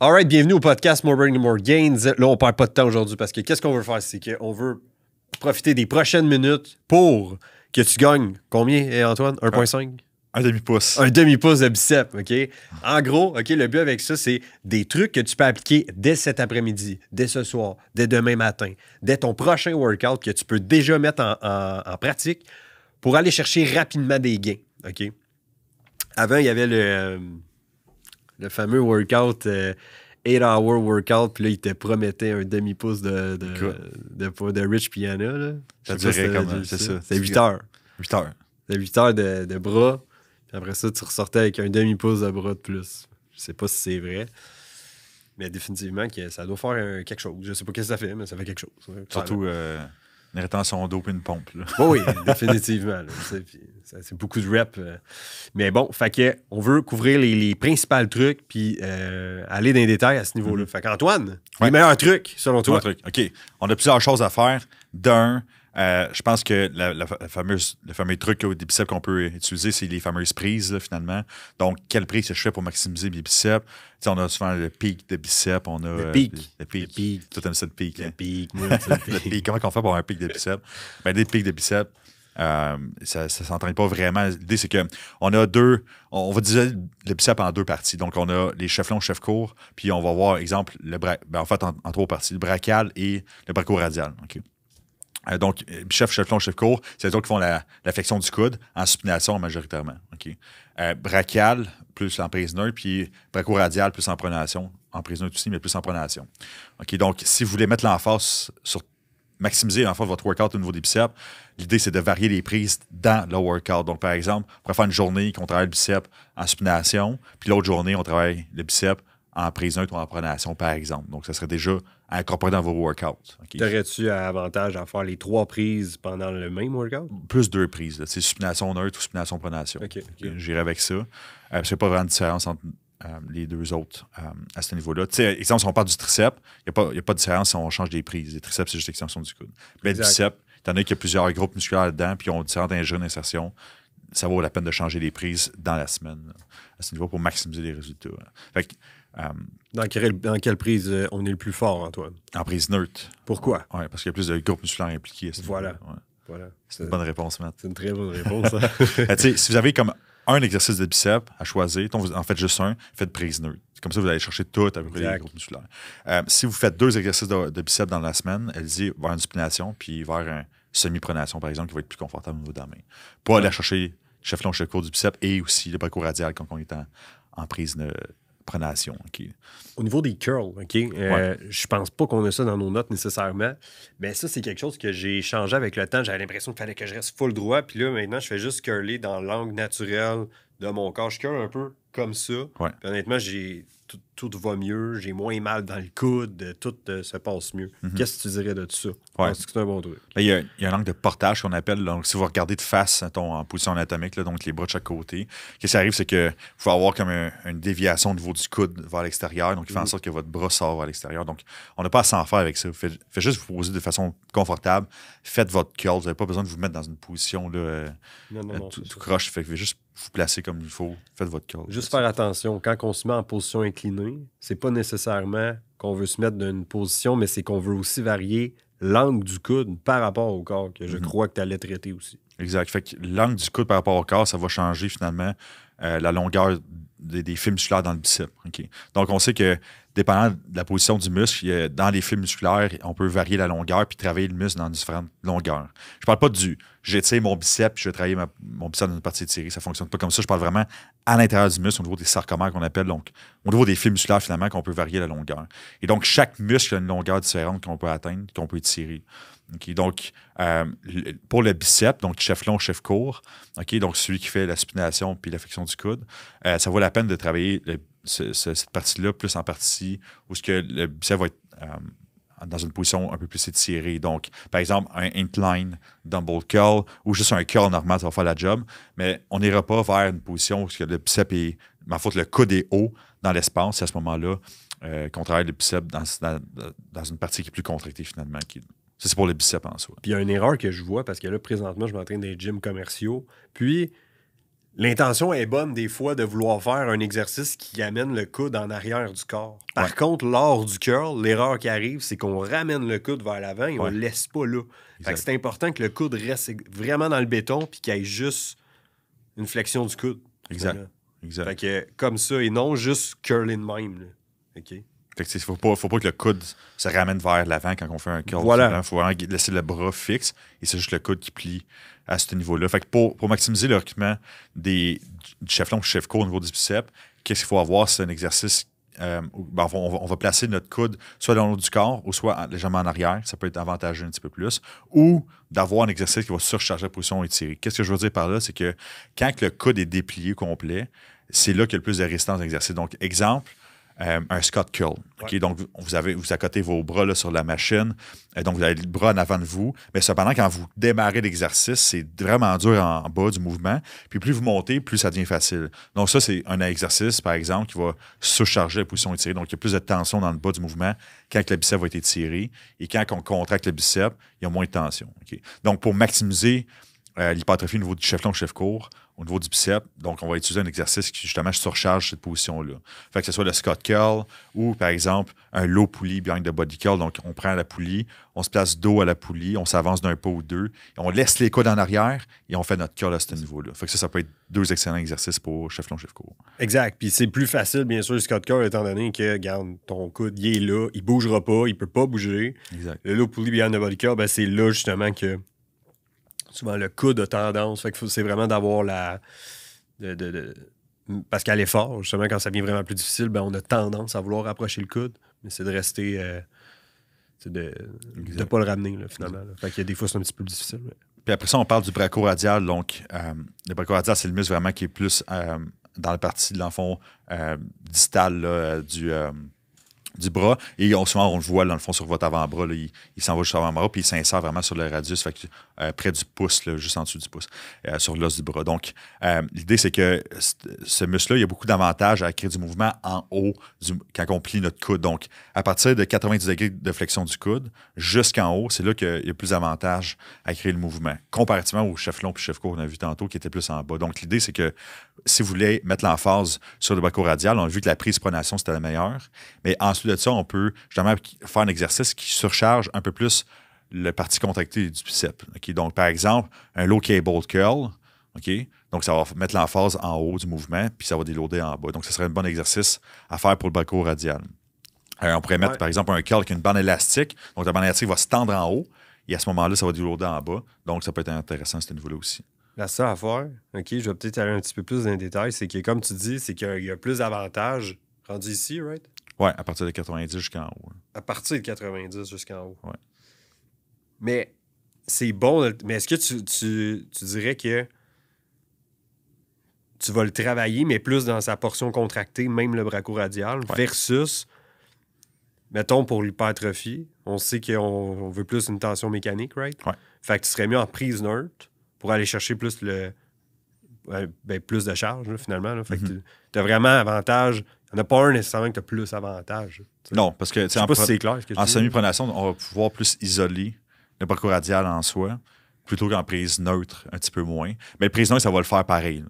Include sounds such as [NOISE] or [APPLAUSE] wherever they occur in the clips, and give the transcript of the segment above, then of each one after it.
right, bienvenue au podcast More Burning More Gains. Là, on perd pas de temps aujourd'hui parce que qu'est-ce qu'on veut faire, c'est qu'on veut profiter des prochaines minutes pour que tu gagnes combien, eh, Antoine 1,5 un demi-pouce. Un demi-pouce de biceps. OK? En gros, OK, le but avec ça, c'est des trucs que tu peux appliquer dès cet après-midi, dès ce soir, dès demain matin, dès ton prochain workout que tu peux déjà mettre en, en pratique pour aller chercher rapidement des gains, OK? Avant, il y avait le... Euh, le fameux workout, 8-hour euh, workout, puis là, il te promettait un demi-pouce de, de, de, de, Rich piano Là. Ça quand comment, c'est ça. C'est 8 heures. 8 heures. C'est 8 heures de, de bras, puis après ça, tu ressortais avec un demi-pouce de bras de plus. Je sais pas si c'est vrai. Mais définitivement, que ça doit faire quelque chose. Je sais pas ce que ça fait, mais ça fait quelque chose. Surtout, euh, une rétention d'eau et une pompe. oui, [LAUGHS] définitivement. C'est beaucoup de rep. Euh. Mais bon, fait on veut couvrir les, principales principaux trucs puis euh, aller dans les détails à ce niveau-là. Mm-hmm. Fait qu'Antoine, les meilleurs trucs, selon toi. Truc. OK. On a plusieurs choses à faire. D'un, euh, je pense que la, le fameux truc des biceps qu'on peut utiliser, c'est les fameuses prises, finalement. Donc, quelle prise se je fais pour maximiser mes biceps? on a souvent le pic de biceps, on Le pic. Euh, le pic. Tout ça, le pic. Le hein? pic. [LAUGHS] le pic. Comment on fait pour avoir un pic de biceps? Ben, des pics de biceps, euh, ça ne s'entraîne pas vraiment. L'idée, c'est qu'on a deux, on va diviser le biceps en deux parties. Donc, on a les cheflons, longs, chefs courts, puis on va voir, exemple, le bra... Ben, en fait, en, trois parties, le brachial et le radial OK. Euh, donc, euh, chef, chef long, chef court, c'est eux qui font la, flexion du coude en supination majoritairement. OK? Euh, brachial, plus en prise puis brachioradial, plus en pronation. En prise aussi, mais plus en pronation. OK? Donc, si vous voulez mettre l'emphase sur maximiser l'emphase de votre workout au niveau des biceps, l'idée, c'est de varier les prises dans le workout. Donc, par exemple, on pourrait faire une journée qu'on travaille le bicep en supination, puis l'autre journée, on travaille le biceps en prise neutre ou en pronation, par exemple. Donc, ça serait déjà incorporé dans vos workouts. T'aurais-tu avantage à faire les trois prises pendant le même workout? Plus deux prises. C'est supination neutre ou supination pronation. OK, J'irai avec ça. n'y euh, a pas vraiment de différence entre euh, les deux autres euh, à ce niveau-là. Tu sais, exemple, si on parle du tricep, il n'y a, a, pas de différence si on change des prises. Les triceps, c'est juste l'extension du coude. Mais le bicep, étant as qu'il y a plusieurs groupes musculaires dedans, puis on différentes injures d'insertion ça vaut la peine de changer les prises dans la semaine à ce niveau pour maximiser les résultats. Euh, dans, quelle, quelle, prise euh, on est le plus fort, Antoine En prise neutre. Pourquoi parce qu'il y a plus de groupes musculaires impliqués. Voilà. voilà. C'est une bonne réponse, Matt. C'est une très bonne réponse. Hein. [LAUGHS] Ben, si vous avez comme un exercice de biceps à choisir, en fait juste un, faites prise neutre. Comme ça, vous allez chercher tout à les groupes musculaires. Euh, si vous faites deux exercices de, de biceps dans la semaine, elle dit vers une supination puis vers un, semi-pronation, par exemple, qui va être plus confortable au niveau de la main. Pas aller chercher chef long, chef court du biceps et aussi le parcours radial quand on est en, prise de pronation. Au niveau des curls, ok, euh, je pense pas qu'on a ça dans nos notes nécessairement, mais ça, c'est quelque chose que j'ai changé avec le temps. J'avais l'impression qu'il fallait que je reste full droit, puis là, maintenant, je fais juste curler dans l'angle naturel de mon corps. Je curle un peu comme ça. honnêtement, j'ai tout, va mieux, j'ai moins mal dans le coude, tout euh, se passe mieux. Mhm. Qu'est-ce que tu dirais de tout ça? Ouais. que c'est un bon truc? Ben, il y, a, un angle de portage qu'on appelle, donc si vous regardez de face ton, en position anatomique, donc les bras de chaque côté, ce qui arrive, c'est que vous pouvez avoir comme une déviation au niveau du coude vers l'extérieur, donc il fait en mhm. sorte que votre bras sort vers l'extérieur. Donc on n'a pas à s'en faire avec ça. Faites, juste vous poser de façon confortable, faites votre curl, vous n'avez pas besoin de vous mettre dans une position là, euh, tout, croche, fait juste vous placez comme il faut, faites votre call. Juste faire attention, quand on se met en position inclinée, c'est pas nécessairement qu'on veut se mettre dans une position, mais c'est qu'on veut aussi varier l'angle du coude par rapport au corps, que je mhm. crois que tu allais traiter aussi. Exact. Fait que l'angle du coude par rapport au corps, ça va changer finalement euh, la longueur des, des musculaires dans le bicep. Donc, on sait que dépendant de la position du muscle, dans les fibres musculaires, on peut varier la longueur puis travailler le muscle dans différentes longueurs. Je parle pas du j'étire mon bicep puis je vais travailler mon bicep dans une partie tirée. Ça fonctionne pas comme ça. Je parle vraiment à l'intérieur du muscle, au niveau des sarcomères qu'on appelle, donc au niveau des fibres musculaires finalement, qu'on peut varier la longueur. Et donc, chaque muscle a une longueur différente qu'on peut atteindre, qu'on peut étirer donc, euh, pour le bicep, donc chef long, chef court, okay, donc celui qui fait la supination puis l'affection du coude, euh, ça vaut la peine de travailler cette partie-là plus en partie où ce que le biceps va être euh, dans une position un peu plus étirée. Donc, par exemple, un incline, dumbbell curl ou juste un curl normal, ça va faire la job, mais on n'ira pas vers une position où ce que le biceps est, ma faute, le coude est haut dans l'espace. à ce moment-là qu'on travaille le biceps dans, une partie qui est plus contractée finalement. Ça, c'est pour les biceps en soi. Puis il y a une erreur que je vois parce que là, présentement, je m'entraîne dans des gyms commerciaux. Puis l'intention est bonne des fois de vouloir faire un exercice qui amène le coude en arrière du corps. Par contre, lors du curl, l'erreur qui arrive, c'est qu'on ramène le coude vers l'avant et on le laisse pas là. c'est important que le coude reste vraiment dans le béton puis qu'il y ait juste une flexion du coude. Exact. Exact. Fait que comme ça et non juste curling même. OK? Il ne faut pas, que le coude se ramène vers l'avant quand on fait un curl. Voilà. Il faut vraiment laisser le bras fixe et c'est juste le coude qui plie à ce niveau-là. Fait pour, maximiser le recrutement des, du chef long, chef court au niveau du biceps, qu'est-ce qu'il faut avoir? C'est un exercice euh, où ben, on, va, placer notre coude soit dans le haut du corps ou soit légèrement en arrière. Ça peut être avantageux un petit peu plus. Ou d'avoir un exercice qui va surcharger la position tirer. Qu'est-ce que je veux dire par là? C'est que quand le coude est déplié complet, c'est là qu'il y a le plus de résistance à l'exercice. Donc, exemple, euh, un Scott Curl. Donc, vous, avez, vous accotez vos bras sur la machine. et euh, donc, vous avez le bras en avant de vous. Mais cependant, quand vous démarrez l'exercice, c'est vraiment dur en, bas du mouvement. Puis, plus vous montez, plus ça devient facile. Donc, ça, c'est un exercice, par exemple, qui va surcharger la position étirée. Donc, il y a plus de tension dans le bas du mouvement quand le bicep va être tiré. Et quand on contracte le bicep, il y a moins de tension. Donc, pour maximiser L'hypotrophie euh, l'hypertrophie au niveau du chef long, chef court, au niveau du bicep. Donc, on va utiliser un exercice qui, justement, surcharge cette position-là. Fait que ce soit le Scott curl ou, par exemple, un low poulie behind the body curl. Donc, on prend la poulie, on se place dos à la poulie, on s'avance d'un pas ou deux, on laisse les coudes en arrière et on fait notre curl à ce niveau-là. Fait que ça, ça peut être deux excellents exercices pour chef long, chef court. Exact. Puis c'est plus facile, bien sûr, le Scott curl, étant donné que, garde ton coude, il est là, il bougera pas, il peut pas bouger. Exact. Le low poulie behind the body curl, ben, c'est là, justement, que souvent le coude de tendance. Fait que c'est vraiment d'avoir la. Parce qu'à l'effort, justement, quand ça devient vraiment plus difficile, ben, on a tendance à vouloir rapprocher le coude, mais c'est de rester. Euh, de ne pas le ramener, finalement. Fait que des fois, c'est un petit peu plus difficile. Puis après ça, on parle du radial. Donc, euh, le le radial, c'est le muscle vraiment qui est plus euh, dans la partie de l'enfant distal du du bras. Et souvent, on le voit, dans le fond, sur votre avant-bras. Il, s'en va juste avant-bras, puis il s'insère vraiment sur le radius, euh, près du pouce, juste en dessous du pouce, euh, sur l'os du bras. Donc, euh, l'idée, c'est que ce muscle-là, il y a beaucoup d'avantages à créer du mouvement en haut quand on plie notre coude. Donc, à partir de 90 degrés de flexion du coude jusqu'en haut, c'est là qu'il y a plus d'avantages à créer le mouvement, comparativement au chef long puis chef court qu'on a vu tantôt, qui était plus en bas. Donc, l'idée, c'est que si vous voulez mettre l'emphase sur le bas radial, on a vu que la prise pronation, c'était la meilleure, mais ensuite, de ça, on peut justement faire un exercice qui surcharge un peu plus la partie contractée du bicep. Donc, par exemple, un low cable curl, ok Donc, ça va mettre l'emphase en haut du mouvement, puis ça va déloader en bas. Donc, ce serait un bon exercice à faire pour le bacot radial. Euh, on pourrait mettre, par exemple, un curl qui une bande élastique. Donc, la bande élastique va se tendre en haut, et à ce moment-là, ça va déloader en bas. Donc, ça peut être intéressant à ce niveau-là aussi. La seule OK, je vais peut-être aller un petit peu plus dans les détails, c'est que, comme tu dis, c'est qu'il y, a plus d'avantages rendu ici, right? Oui, à partir de 90 jusqu'en haut. Hein. À partir de 90 jusqu'en haut. Oui. Mais c'est bon. Mais est-ce que tu, dirais que tu vas le travailler, mais plus dans sa portion contractée, même le brachioradial, radial, versus, mettons, pour l'hypertrophie, on sait qu'on veut plus une tension mécanique, right? Ouais. Fait que tu serais mieux en prise neutre pour aller chercher plus le. Ben, plus de charge, finalement. Fait que mm-hmm. tu as vraiment avantage il n'y en a pas un nécessairement que tu as plus avantage. Non, parce que, en, c'est que en semi-pronation, on va pouvoir plus isoler le parcours radial en soi plutôt qu'en prise neutre, un petit peu moins. Mais prise neutre, ça va le faire pareil.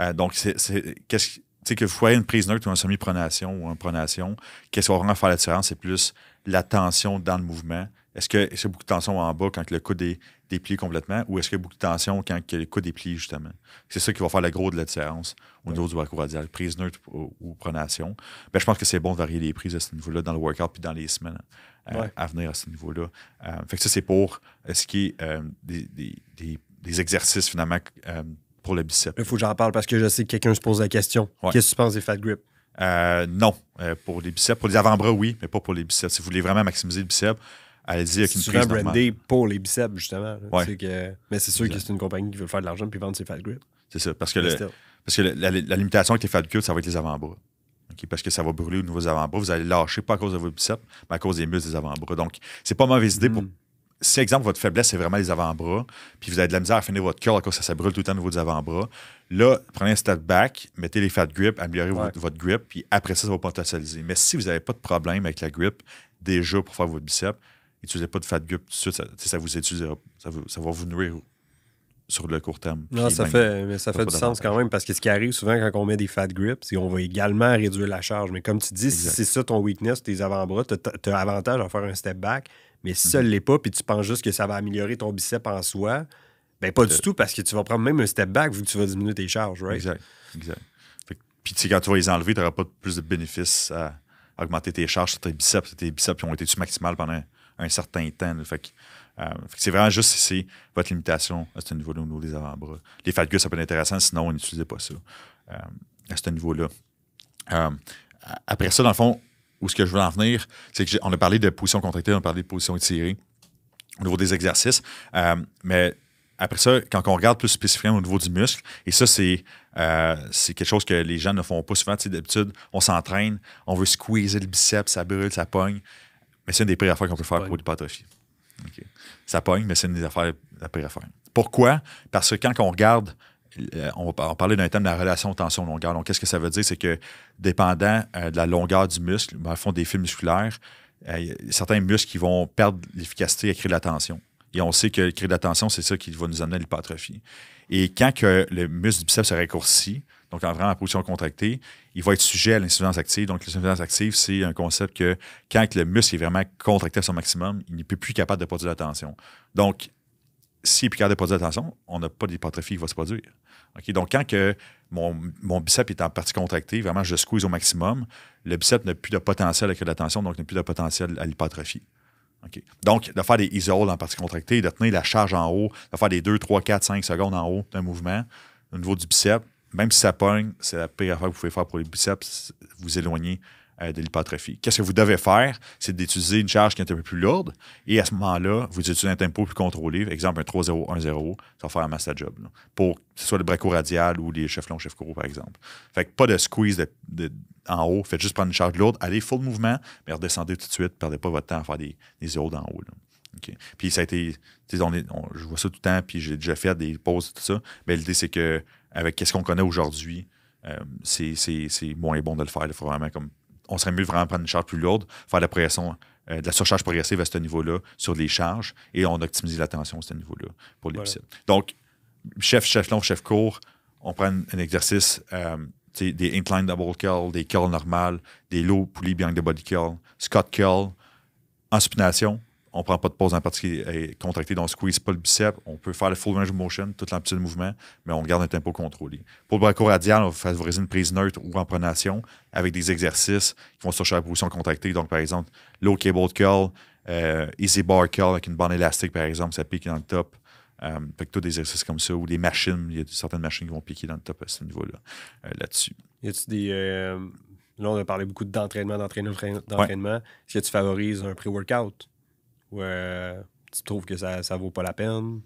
Euh, donc, c'est qu'est-ce que vous voyez une prise neutre ou un semi-pronation ou un pronation, qu'est-ce qui va vraiment faire la différence? C'est plus la tension dans le mouvement. Est-ce que c'est beaucoup de tension en bas quand le coude est déplier complètement ou est-ce qu'il y a beaucoup de tension quand le coup déplie, justement? C'est ça qui va faire la gros de la différence au niveau du parcours radial, prise neutre ou, pronation. Ben, je pense que c'est bon de varier les prises à ce niveau-là dans le workout puis dans les semaines euh, à venir à ce niveau-là. Euh, fait ça, c'est pour euh, ce qui est des, des, des, exercices finalement pour le biceps. Il faut que j'en parle parce que je sais que quelqu'un se pose la question. Qu'est-ce que tu penses des fat grips? non, pour les biceps. Pour les avant-bras, oui, mais pas pour les biceps. Si vous voulez vraiment maximiser le biceps, à dire prise brandé pour les biceps, justement. Mais c'est sûr que c'est une compagnie qui veut faire de l'argent puis vendre ses fat grips. C'est ça, parce que, la, limitation avec les fat grips, ça va être les avant-bras. parce que ça va brûler vos niveau avant-bras. Vous allez lâcher pas à cause de vos biceps, mais à cause des muscles des avant-bras. Donc, c'est pas mauvaise idée pour hmm. si, exemple, votre faiblesse, c'est vraiment les avant-bras, puis vous avez de la misère à finir votre curl à cause ça, ça brûle tout le temps au niveau des avant-bras, là, prenez un step back, mettez les fat grips, améliorez votre, grip, puis après ça, ça va potentialiser. Mais si vous n'avez pas de problème avec la grip, déjà pour faire votre biceps, et tu n'utilisez pas de fat grip tout de suite, ça, vous ça, va vous nourrir sur le court terme. Non, ça fait, mais ça fait du sens quand même parce que ce qui arrive souvent quand on met des fat grips, c'est qu'on va également réduire la charge. Mais comme tu dis, si c'est ça ton weakness, tes avant-bras, tu as, avantage à faire un step back. Mais si ça ne mhm. l'est pas, puis tu penses juste que ça va améliorer ton bicep en soi, ben pas du tout parce que tu vas prendre même un step back vu que tu vas diminuer tes charges, Exact. exact. Puis quand tu vas les enlever, tu n'auras pas plus de bénéfices à augmenter tes charges sur tes biceps. Tes biceps ont été-tu maximales pendant un certain temps. Euh, c'est vraiment juste ici, c'est votre limitation à ce niveau-là au niveau des avant-bras. Les fatigues, ça peut être intéressant, sinon, on n'utilisait pas ça euh, à ce niveau-là. Euh, après ça, dans le fond, où ce que je veux en venir, c'est qu'on a parlé de position contractée, on a parlé de position étirée au niveau des exercices. mais après ça, quand on regarde plus spécifiquement au niveau du muscle, et ça, c'est quelque chose que les gens ne font pas souvent. D'habitude, on s'entraîne, on veut squeezer le biceps, ça brûle, ça pogne. Mais c'est une des pires affaires qu'on peut faire pour l'hypertrophie. Ça pogne, mais c'est une des affaires, la pire affaire. Pourquoi? Parce que quand on regarde, euh, on va parler d'un thème de la relation tension-longueur. Donc, qu'est-ce que ça veut dire? C'est que dépendant euh, de la longueur du muscle, ben, au fond des fils musculaires, euh, certains muscles qui vont perdre l'efficacité à créer de la tension. Et on sait que créer de la tension, c'est ça qui va nous amener à l'hypertrophie. Et quand que le muscle du biceps se raccourcit, donc en vraiment en position contractée, il va être sujet à l'insuffisance active. Donc, l'insuffisance active, c'est un concept que quand le muscle est vraiment contracté à son maximum, il n'est plus capable de produire la tension. Donc, s'il n'est plus capable de produire la tension, on n'a pas d'hypertrophie qui va se produire. Donc, quand que mon, mon bicep est en partie contracté, vraiment, je squeeze au maximum, le bicep n'a plus de potentiel à créer de la tension, donc n'a plus de potentiel à l'hypertrophie. Donc, de faire des isoles en partie contractée, de tenir la charge en haut, de faire des 2, 3, 4, 5 secondes en haut d'un mouvement au niveau du bicep, même si ça pogne, c'est la pire affaire que vous pouvez faire pour les biceps, vous éloigner euh, de l'hypotrophie. Qu'est-ce que vous devez faire? C'est d'utiliser une charge qui est un peu plus lourde et à ce moment-là, vous utilisez un tempo plus contrôlé. Exemple, un 3-0-1-0, ça va faire un à job. pour que ce soit le braco-radial ou les chefs longs, chefs par exemple. Fait que pas de squeeze en haut. Faites juste prendre une charge lourde, allez full mouvement, mais redescendez tout de suite. Perdez pas votre temps à faire des, zéros d'en haut. Puis ça a été. je vois ça tout le temps, puis j'ai déjà fait des pauses, tout ça. Mais l'idée, c'est que avec ce qu'on connaît aujourd'hui, euh, c'est moins bon de le faire. comme, on serait mieux vraiment prendre une charge plus lourde, faire la progression, euh, de la surcharge progressive à ce niveau-là sur les charges et on optimise la tension à ce niveau-là pour les Donc, chef, chef long, chef court, on prend un exercice, euh, des incline double curl, des curls normales, des low pulley behind the body curl, Scott curl, en supination, on prend pas de pause en particulier partie est donc on squeeze pas le biceps, on peut faire le full range of motion, toute l'amplitude de mouvement, mais on garde un tempo contrôlé. Pour le radial, on va favoriser une prise neutre ou en pronation avec des exercices qui vont se chercher la position contractée, donc par exemple, low cable curl, euh, easy bar curl avec une bande élastique par exemple, ça pique dans le top. Euh, fait que tous des exercices comme ça, ou des machines, il y a certaines machines qui vont piquer dans le top à ce niveau-là, euh, là-dessus. Y a-tu Là, on a parlé beaucoup d'entraînement, d'entraînement, d'entraînement. Est-ce que tu favorises un pré-workout? ou euh, tu trouves que ça ne vaut pas la peine?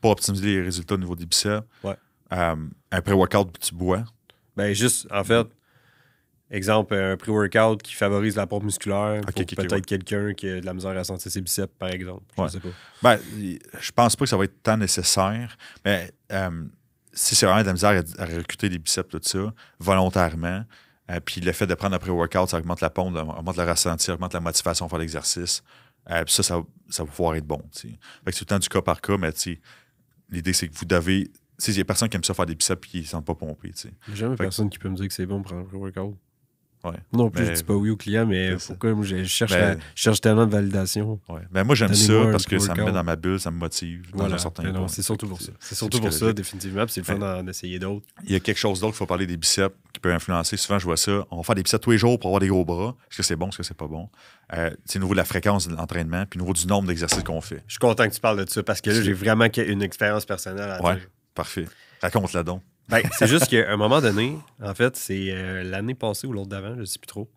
Pour optimiser les résultats au niveau des biceps. Ouais. Euh, un pré-workout, tu bois. Ben, juste, en fait, exemple, un pré-workout qui favorise la pompe musculaire pour peut-être quelqu'un qui a de la misère à sentir ses biceps, par exemple. Je ne sais pas. Ben, je pense pas que ça va être tant nécessaire, mais euh, si c'est vraiment de la misère à, recruter des biceps, tout ça, volontairement, et puis le fait de prendre un pré-workout, ça augmente la pompe, augmente le ressenti, augmente la motivation pour l'exercice. Euh, ça, ça, ça, va pouvoir être bon. Fait c'est tout le temps du cas par cas, mais l'idée, c'est que vous devez. Il y a personne qui aime ça faire des biceps et qui ne sentent pas pomper. a jamais personne qui peut me dire que c'est bon pour un workout. Non plus, je je dis pas oui au client, mais pourquoi ben je, cherche tellement de validation. Mais ben moi, j'aime ça parce que ça me met dans ma bulle, ça me motive un certain ben C'est surtout pour ça. C'est surtout pour ça, définitivement. c'est le fun d'essayer d'autres. Il y a quelque chose d'autre il faut parler des biceps qui peut influencer. Souvent, je vois ça. On va faire des biceps tous les jours pour avoir des gros bras. Est-ce que c'est bon, est-ce que c'est pas bon? Euh, c'est niveau de la fréquence de l'entraînement, puis niveau du nombre d'exercices qu'on fait. Je suis content que tu parles de ça parce que là, j'ai vraiment une expérience personnelle à ouais. Parfait. Raconte-la donc. Ben, c'est juste qu'à un moment donné, en fait, c'est euh, l'année passée ou l'autre d'avant, je ne sais plus trop.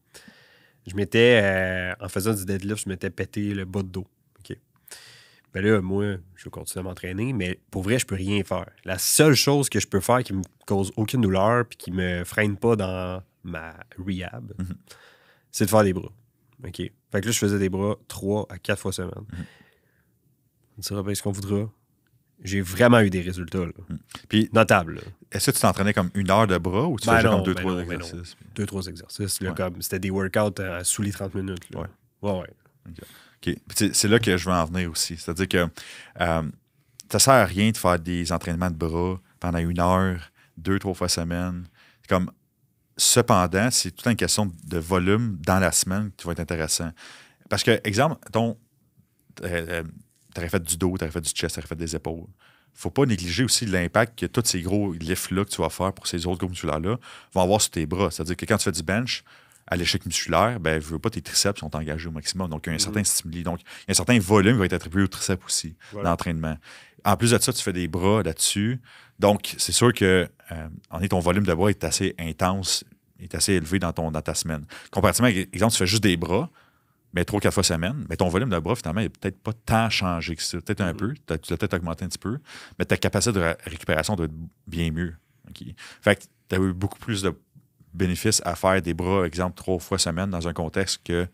Je m'étais, euh, en faisant du deadlift, je m'étais pété le bas de dos. OK. Ben là, moi, je continue à m'entraîner, mais pour vrai, je peux rien faire. La seule chose que je peux faire qui me cause aucune douleur et qui me freine pas dans ma rehab, mhm. c'est de faire des bras. OK. Fait que là, je faisais des bras trois à quatre fois semaine. On mhm. ne On dira bien ce qu'on voudra j'ai vraiment eu des résultats. Hmm. Puis, Notables. Est-ce que tu t'entraînais comme une heure de bras ou tu faisais ben comme deux, ben trois ben exercices? Deux, trois exercices. c'était des workouts sous les 30 minutes. Ouais. Ouais, C'est là que je veux en venir aussi. C'est-à-dire que ça euh, ça sert à rien de faire des entraînements de bras pendant une heure, deux, trois fois semaine. Comme, cependant, c'est tout une question de volume dans la semaine qui va être intéressant. Parce que, exemple, ton. Euh, euh, t'aurais fait du dos, t'aurais fait du chest, t'aurais fait des épaules. Faut pas négliger aussi l'impact que tous ces gros lifts-là que tu vas faire pour ces autres groupes musculaires-là vont avoir sur tes bras. C'est-à-dire que quand tu fais du bench, à l'échec musculaire, ben, je veux pas, tes triceps sont engagés au maximum. Donc, il y a un mhm. certain stimuli. Donc, il y a un certain volume qui va être attribué aux triceps aussi l'entraînement. En plus de ça, tu fais des bras là-dessus. Donc, c'est sûr que euh, est, ton volume de bras est assez intense, est assez élevé dans, ton, dans ta semaine. Comparativement, exemple, tu fais juste des bras, mais trois, quatre fois semaine, mais ton volume de bras, finalement, n'est peut-être pas tant changé que ça. Peut-être un mm. peu, tu l'as peut-être augmenté un petit peu, mais ta capacité de récupération doit être bien mieux. en Fait que tu as eu beaucoup plus de bénéfices à faire des bras, exemple, trois fois semaine dans un contexte que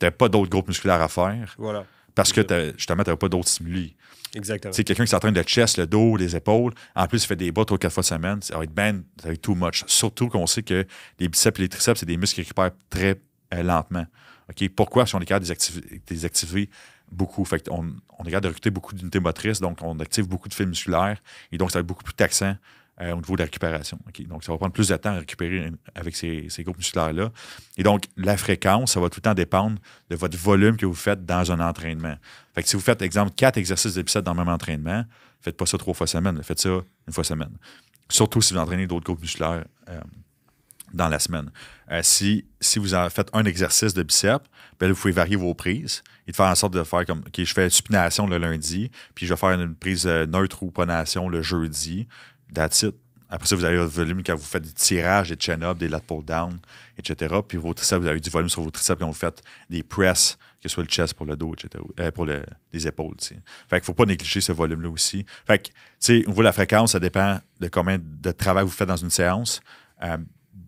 tu pas d'autres groupes musculaires à faire. Voilà. Parce que justement, tu n'avais pas d'autres stimuli. Exactement. C'est quelqu'un qui s'entraîne de chest, le dos, les épaules. En plus, il fait des bras trois, quatre fois semaine. Ça va être ben, too much. Surtout qu'on sait que les biceps et les triceps, c'est des muscles qui récupèrent très euh, lentement pourquoi si on est capable de les activer, beaucoup? Fait on, est capable de recruter beaucoup d'unités motrices, donc on active beaucoup de fils musculaires et donc ça a beaucoup plus taxant euh, au niveau de la récupération. Donc ça va prendre plus de temps à récupérer avec ces, groupes musculaires-là. Et donc la fréquence, ça va tout le temps dépendre de votre volume que vous faites dans un entraînement. Fait que si vous faites, exemple, quatre exercices d'épicette dans le même entraînement, faites pas ça trois fois semaine, faites ça une fois semaine. Surtout si vous entraînez d'autres groupes musculaires. Euh, dans la semaine. Euh, si, vous faites un exercice de biceps, ben vous pouvez varier vos prises et faire en sorte de faire comme, OK, je fais supination le lundi, puis je vais faire une prise euh, neutre ou pronation le jeudi. That's it. Après ça, vous avez votre volume quand vous faites des tirages, des chin-up, des lat pull down, etc. Puis vos triceps, vous avez du volume sur vos triceps quand vous faites des presses, que ce soit le chest pour le dos, etc. Euh, pour les épaules. T'sais. Fait qu'il faut pas négliger ce volume-là aussi. Fait que, tu sais, au la fréquence, ça dépend de combien de travail vous faites dans une séance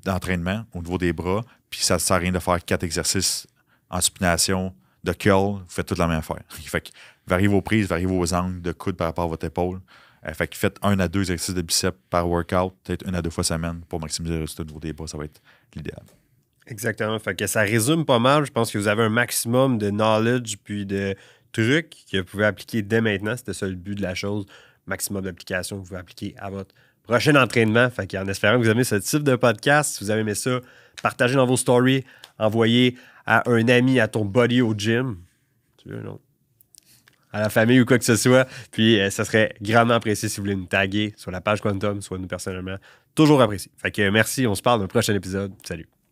d'entraînement au niveau des bras, puis ça ne sert à rien de faire quatre exercices en supination, de curl, vous faites toute la même affaire. [LAUGHS] fait que variez vos prises, variez vos angles de coude par rapport à votre épaule. Euh, fait que faites un à deux exercices de biceps par workout, peut-être une à deux fois semaine pour maximiser le résultat au niveau des bras, ça va être l'idéal. Exactement. Fait que ça résume pas mal. Je pense que vous avez un maximum de knowledge puis de trucs que vous pouvez appliquer dès maintenant. C'était ça le but de la chose. Maximum d'applications que vous pouvez appliquer à votre prochain entraînement. Fait qu'en espérant que vous aimez ce type de podcast, si vous avez aimé ça, partagez dans vos stories, envoyez à un ami, à ton body, au gym. Tu veux, À la famille ou quoi que ce soit. Puis, euh, ça serait grandement apprécié si vous voulez nous taguer, sur la page Quantum, soit nous personnellement. Toujours apprécié. Fait que euh, merci, on se parle dans le prochain épisode. Salut.